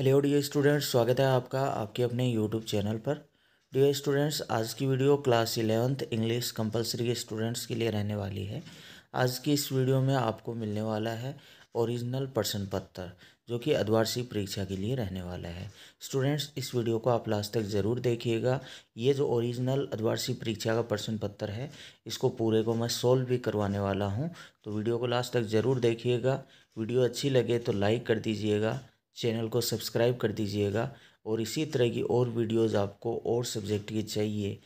Hello D students स्वागत है आपका आपके अपने यूट्यूब चैनल पर डी स्टूडेंट्स आज की video class eleventh English compulsory के स्टूडेंट्स के लिए रहने वाली है आज की इस वीडियो में आपको मिलने वाला है ओरिजिनल प्रश्न पत्र जो कि अधवार्षिक परीक्षा के लिए रहने वाला है स्टूडेंट्स इस वीडियो को आप लास्ट तक ज़रूर देखिएगा ये जो ओरिजिनल अधवार्षिक परीक्षा का प्रश्न पत्र है इसको पूरे को मैं सॉल्व भी करवाने वाला हूँ तो वीडियो को लास्ट तक ज़रूर देखिएगा वीडियो अच्छी लगे तो लाइक कर दीजिएगा चैनल को सब्सक्राइब कर दीजिएगा और इसी तरह की और वीडियोस आपको और सब्जेक्ट की चाहिए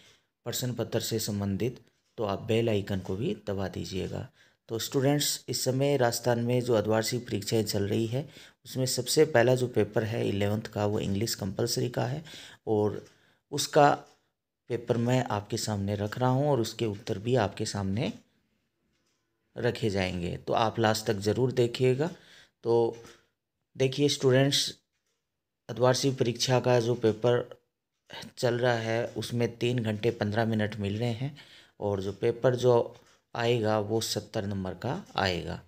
प्रश्न पत्र से संबंधित तो आप बेल आइकन को भी दबा दीजिएगा तो स्टूडेंट्स इस समय राजस्थान में जो अद्वार्षिक परीक्षाएं चल रही है उसमें सबसे पहला जो पेपर है इलेवंथ का वो इंग्लिश कंपलसरी का है और उसका पेपर मैं आपके सामने रख रहा हूँ और उसके उत्तर भी आपके सामने रखे जाएंगे तो आप लास्ट तक ज़रूर देखिएगा तो देखिए स्टूडेंट्स द्वार्षिक परीक्षा का जो पेपर चल रहा है उसमें तीन घंटे पंद्रह मिनट मिल रहे हैं और जो पेपर जो आएगा वो सत्तर नंबर का आएगा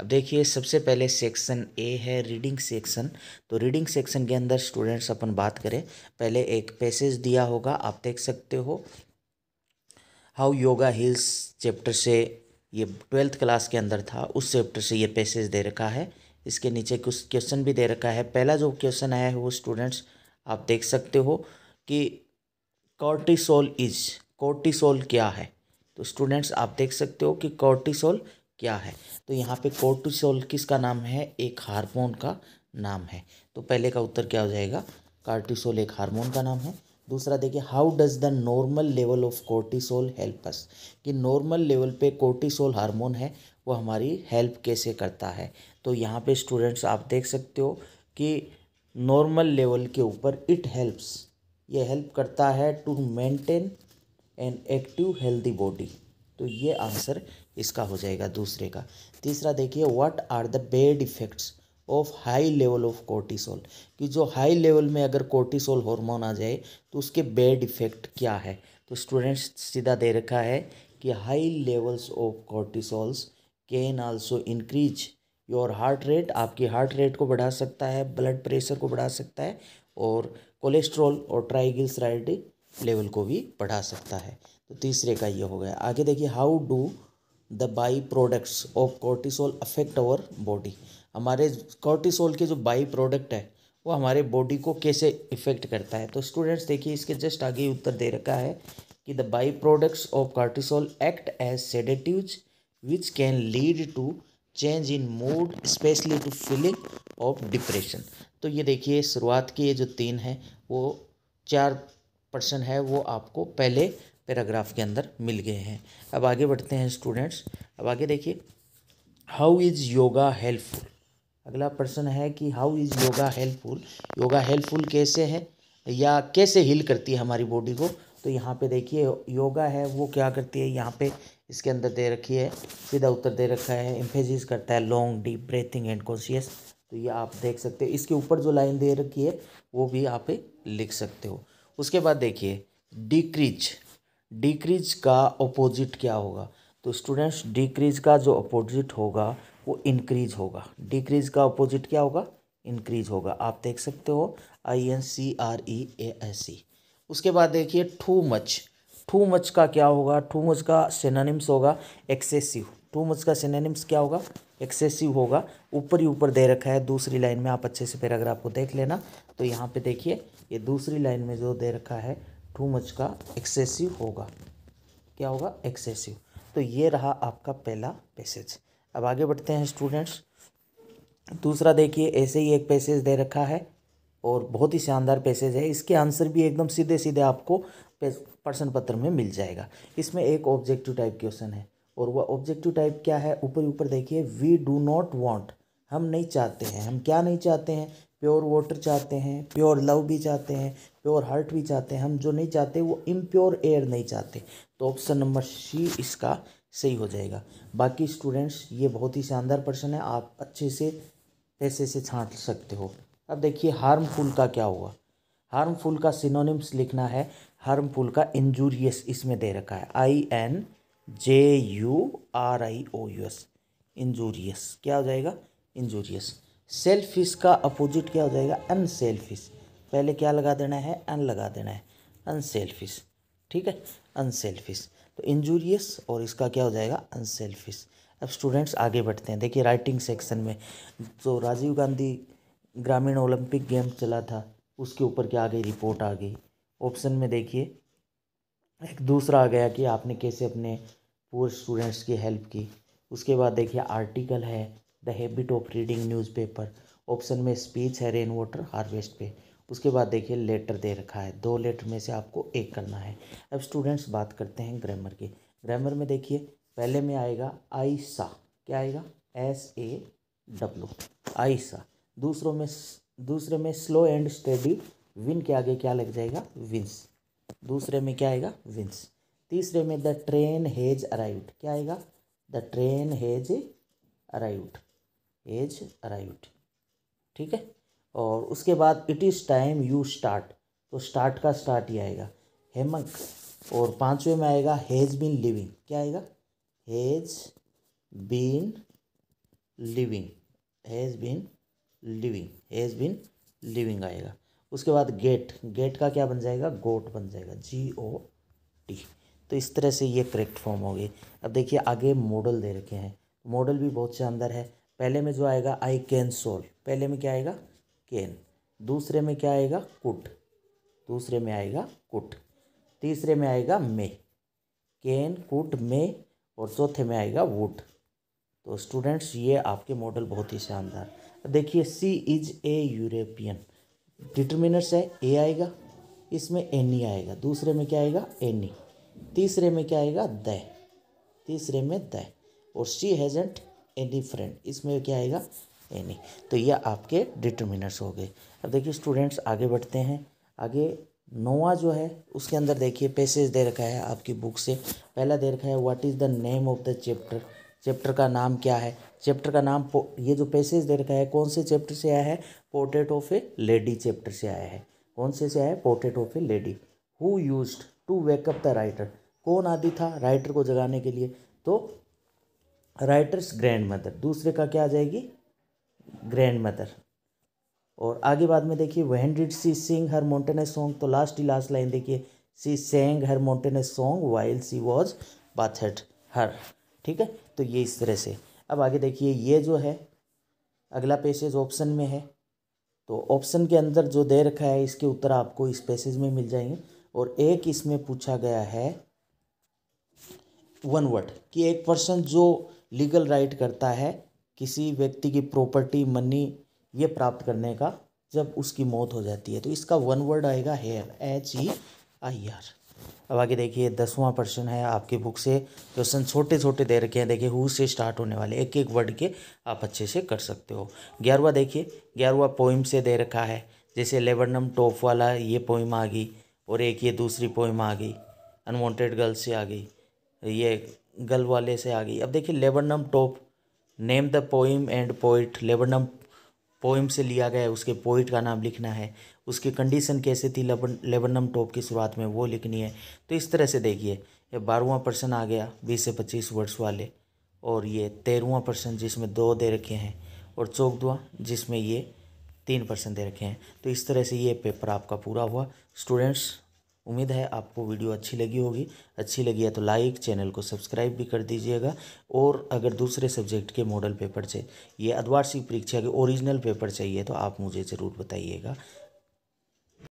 अब देखिए सबसे पहले सेक्शन ए है रीडिंग सेक्शन तो रीडिंग सेक्शन के अंदर स्टूडेंट्स अपन बात करें पहले एक पैसेज दिया होगा आप देख सकते हो हाउ योगा हिल्स चैप्टर से ये ट्वेल्थ क्लास के अंदर था उस चैप्टर से ये पैसेज दे रखा है इसके नीचे कुछ क्वेश्चन भी दे रखा है पहला जो क्वेश्चन आया है वो स्टूडेंट्स आप देख सकते हो कि कॉर्टिसोल इज कॉर्टिसोल क्या है तो स्टूडेंट्स आप देख सकते हो कि कॉर्टिसोल क्या है तो यहाँ पे कॉर्टिसोल किसका नाम है एक हार्मोन का नाम है तो पहले का उत्तर क्या हो जाएगा कार्टिसोल एक हार्मोन का नाम है दूसरा देखिए how does the normal level of cortisol helps कि नॉर्मल लेवल पे कोर्टिसोल हार्मोन है वो हमारी हेल्प कैसे करता है तो यहाँ पे स्टूडेंट्स आप देख सकते हो कि नॉर्मल लेवल के ऊपर इट हेल्प्स ये हेल्प करता है to maintain an active healthy body तो ये आंसर इसका हो जाएगा दूसरे का तीसरा देखिए what are the bad effects of high level of cortisol कि जो हाई लेवल में अगर कोर्टिसोल हार्मोन आ जाए तो उसके बेड इफेक्ट क्या है तो स्टूडेंट्स सीधा दे रखा है कि high levels of cortisols can also increase your heart rate आपकी हार्ट रेट को बढ़ा सकता है ब्लड प्रेशर को बढ़ा सकता है और कोलेस्ट्रॉल और ट्राइग्लिसराइड लेवल को भी बढ़ा सकता है तो तीसरे का ये हो गया आगे देखिए how do the by products of cortisol affect our body हमारे कॉर्टिसोल के जो बाई प्रोडक्ट है वो हमारे बॉडी को कैसे इफेक्ट करता है तो स्टूडेंट्स देखिए इसके जस्ट आगे उत्तर दे रखा है कि the by products of cortisol act as sedatives which can lead to change in mood especially to feeling of depression तो ये देखिए शुरुआत के ये जो तीन हैं वो चार पर्सन है वो आपको पहले पैराग्राफ के अंदर मिल गए हैं अब आगे बढ़ते हैं स्टूडेंट्स अब आगे देखिए हाउ इज़ योगा हेल्पफुल अगला प्रश्न है कि how is yoga helpful yoga helpful कैसे है या कैसे हील करती है हमारी बॉडी को तो यहाँ पे देखिए योगा है वो क्या करती है यहाँ पे इसके अंदर दे रखी है सीधा उत्तर दे रखा है एम्फेसिस करता है long deep breathing and conscious तो ये आप देख सकते हो इसके ऊपर जो लाइन दे रखी है वो भी आप लिख सकते हो उसके बाद देखिए डिक्रीज डिक्रीज का अपोजिट क्या होगा तो स्टूडेंट्स डिक्रीज का जो अपोजिट होगा वो इंक्रीज होगा डिक्रीज का अपोजिट क्या होगा इंक्रीज होगा आप देख सकते हो I N C R E A S E उसके बाद देखिए टू मच टू मच का क्या होगा टू मच का सिनोनिम्स होगा एक्सेसिव टू मच का सिनोनिम्स क्या होगा एक्सेसिव होगा ऊपर ही ऊपर दे रखा है दूसरी लाइन में आप अच्छे से पैराग्राफ को देख लेना तो यहाँ पे देखिए ये दूसरी लाइन में जो दे रखा है टू मच का एक्सेसिव होगा क्या होगा एक्सेसिव तो ये रहा आपका पहला पैसेज अब आगे बढ़ते हैं स्टूडेंट्स दूसरा देखिए ऐसे ही एक पैसेज दे रखा है और बहुत ही शानदार पैसेज है इसके आंसर भी एकदम सीधे सीधे आपको प्रश्न पत्र में मिल जाएगा इसमें एक ऑब्जेक्टिव टाइप क्वेश्चन है और वह ऑब्जेक्टिव टाइप क्या है ऊपर ऊपर देखिए वी डू नॉट वॉन्ट हम नहीं चाहते हैं हम क्या नहीं चाहते हैं प्योर वाटर चाहते हैं प्योर लव भी चाहते हैं प्योर हार्ट भी चाहते हैं हम जो नहीं चाहते वो इम्प्योर एयर नहीं चाहते तो ऑप्शन नंबर सी इसका सही हो जाएगा बाकी स्टूडेंट्स ये बहुत ही शानदार प्रश्न है आप अच्छे से पैसे से छाँट सकते हो अब देखिए हार्मफुल का क्या हुआ हार्मफुल का सिनोनिम्स लिखना है हार्मफुल का इंजूरियस इसमें दे रखा है I N J U R I O U S injurious क्या हो जाएगा इंजूरियस सेल्फिश का अपोजिट क्या हो जाएगा अनसेल्फिश पहले क्या लगा देना है अन लगा देना है अनसेल्फिश ठीक है अनसेल्फिश तो इंजूरियस और इसका क्या हो जाएगा अनसेल्फिश अब स्टूडेंट्स आगे बढ़ते हैं देखिए राइटिंग सेक्शन में तो राजीव गांधी ग्रामीण ओलंपिक गेम चला था उसके ऊपर क्या आ गई रिपोर्ट आ गई ऑप्शन में देखिए एक दूसरा आ गया कि आपने कैसे अपने पूर्व स्टूडेंट्स की हेल्प की उसके बाद देखिए आर्टिकल है the habit of reading newspaper option में स्पीच है रेन वाटर हार्वेस्ट पे उसके बाद देखिए लेटर दे रखा है दो लेटर में से आपको एक करना है अब स्टूडेंट्स बात करते हैं ग्रामर की ग्रामर में देखिए पहले में आएगा आईसा क्या आएगा एस ए डब्लू आईसा दूसरों में दूसरे में स्लो एंड स्टडी विन के आगे क्या लग जाएगा विंस दूसरे में क्या आएगा विंस तीसरे में द ट्रेन हैज अराइव्ड क्या आएगा the train has arrived has arrived ठीक है और उसके बाद it is time you start तो स्टार्ट का स्टार्ट ही आएगा हेमक और पांचवे में आएगा हैज़ बीन लिविंग क्या आएगा has been living has been living has been living आएगा उसके बाद गेट गेट का क्या बन जाएगा गोट बन जाएगा जी ओ टी तो इस तरह से ये करेक्ट फॉर्म हो गई अब देखिए आगे मॉडल दे रखे हैं मॉडल भी बहुत शानदार है पहले में जो आएगा आई कैन सोल पहले में क्या आएगा कैन दूसरे में क्या आएगा कुट दूसरे में आएगा कुट तीसरे में आएगा मे कैन कुट मे और चौथे में आएगा वुड तो स्टूडेंट्स ये आपके मॉडल बहुत ही शानदार देखिए she is a European determiners है ए आएगा इसमें एन ई e आएगा दूसरे में क्या आएगा एन ई e. तीसरे में क्या आएगा द तीसरे में द और सी हैजेंट एनी फ्रेंड इसमें क्या आएगा एनी e. तो ये आपके डिटर्मिनर्स हो गए अब देखिए स्टूडेंट्स आगे बढ़ते हैं आगे नोवा जो है उसके अंदर देखिए पैसेज दे रखा है आपकी बुक से पहला दे रखा है what is the name of the chapter chapter का नाम क्या है चैप्टर का नाम ये जो पैसेज दे रखा है कौन से चैप्टर से आया है portrait of a lady chapter से आया है कौन से से आया है portrait of a lady who used to wake up the writer कौन आदि था राइटर को जगाने के लिए तो राइटर्स ग्रैंड मदर दूसरे का क्या आ जाएगी ग्रैंड मदर और आगे बाद में देखिए when did she sing her monotonous song तो लास्ट ही लास्ट लाइन देखिए she sang her monotonous song while she was bathed her ठीक है तो ये इस तरह से अब आगे देखिए ये जो है अगला पेसेज ऑप्शन में है तो ऑप्शन के अंदर जो दे रखा है इसके उत्तर आपको इस पेसेज में मिल जाएंगे और एक इसमें पूछा गया है वन वर्ड कि एक पर्सन जो लीगल राइट करता है किसी व्यक्ति की प्रॉपर्टी मनी ये प्राप्त करने का जब उसकी मौत हो जाती है तो इसका वन वर्ड आएगा heir H E I R अब आगे देखिए दसवां प्रश्न है आपकी बुक से क्वेश्चन छोटे छोटे दे रखे हैं देखिए हु से स्टार्ट होने वाले एक एक वर्ड के आप अच्छे से कर सकते हो ग्यारहवा देखिए ग्यारहवा पोइम से दे रखा है जैसे लेबरनम टॉप वाला ये पोइम आ गई और एक ये दूसरी पोइम आ गई अनवांटेड गर्ल से आ गई ये गर्ल वाले से आ गई अब देखिए laburnum top name the poem and poet laburnum poem से लिया गया है उसके पोइट का नाम लिखना है उसकी कंडीशन कैसे थी लेबन लेबनम टॉप की शुरुआत में वो लिखनी है तो इस तरह से देखिए ये बारहवा पर्सन आ गया बीस से पच्चीस वर्ष वाले और ये तेरहवा पर्सन जिसमें दो दे रखे हैं और चौकदवा जिसमें ये तीन पर्सन दे रखे हैं तो इस तरह से ये पेपर आपका पूरा हुआ स्टूडेंट्स उम्मीद है आपको वीडियो अच्छी लगी होगी अच्छी लगी है तो लाइक चैनल को सब्सक्राइब भी कर दीजिएगा और अगर दूसरे सब्जेक्ट के मॉडल पेपर से ये अद्वार्षिक परीक्षा के ओरिजिनल पेपर चाहिए तो आप मुझे ज़रूर बताइएगा